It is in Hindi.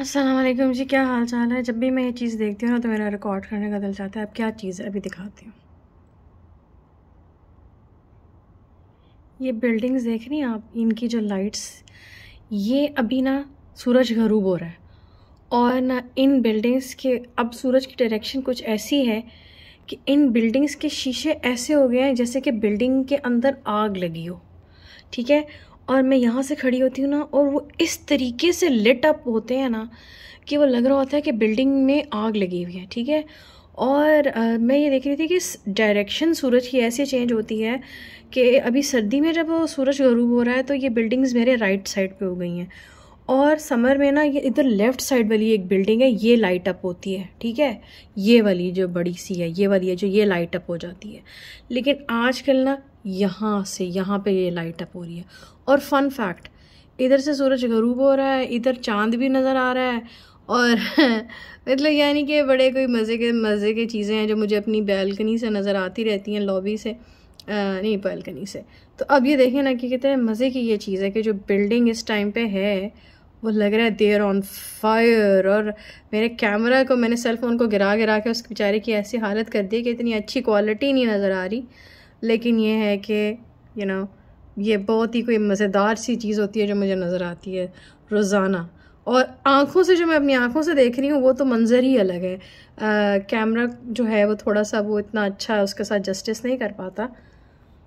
असलम जी क्या हाल चाल है जब भी मैं ये चीज़ देखती हूँ ना तो मेरा रिकॉर्ड करने का दिल चाहता है अब क्या चीज़ है अभी दिखाती हूँ ये बिल्डिंग्स देख रही हैं आप इनकी जो लाइट्स ये अभी ना सूरज गरूब हो रहा है और ना इन बिल्डिंग्स के अब सूरज की डायरेक्शन कुछ ऐसी है कि इन बिल्डिंग्स के शीशे ऐसे हो गए हैं जैसे कि बिल्डिंग के अंदर आग लगी हो ठीक है और मैं यहाँ से खड़ी होती हूँ ना और वो इस तरीके से लिट अप होते हैं ना कि वो लग रहा होता है कि बिल्डिंग में आग लगी हुई है ठीक है और आ, मैं ये देख रही थी कि डायरेक्शन सूरज की ऐसे चेंज होती है कि अभी सर्दी में जब सूरज गरूब हो रहा है तो ये बिल्डिंग्स मेरे राइट साइड पे हो गई हैं और समर में ना ये इधर लेफ्ट साइड वाली एक बिल्डिंग है ये लाइट अप होती है ठीक है ये वाली जो बड़ी सी है ये वाली है जो ये लाइट अप हो जाती है लेकिन आजकल ना यहाँ से यहाँ पे ये लाइट अप हो रही है और फन फैक्ट इधर से सूरज गरूब हो रहा है इधर चांद भी नज़र आ रहा है और मतलब यानी कि बड़े कोई मज़े के मज़े के चीज़ें हैं जो मुझे अपनी बैल्कनी से नज़र आती रहती हैं लॉबी से नहीं बालकनी से तो अब ये देखें ना कि कितने मज़े की ये चीज़ है कि जो बिल्डिंग इस टाइम पे है वो लग रहा है देयर ऑन फायर और मेरे कैमरा को मैंने सेल फ़ोन को गिरा गिरा के उस बेचारे की ऐसी हालत कर दी कि इतनी अच्छी क्वालिटी नहीं नज़र आ रही लेकिन ये है कि यू नो ये बहुत ही कोई मज़ेदार सी चीज़ होती है जो मुझे नज़र आती है रोज़ाना और आँखों से जो मैं अपनी आँखों से देख रही हूँ वो तो मंज़र ही अलग है कैमरा जो है वो थोड़ा सा वो इतना अच्छा उसके साथ जस्टिस नहीं कर पाता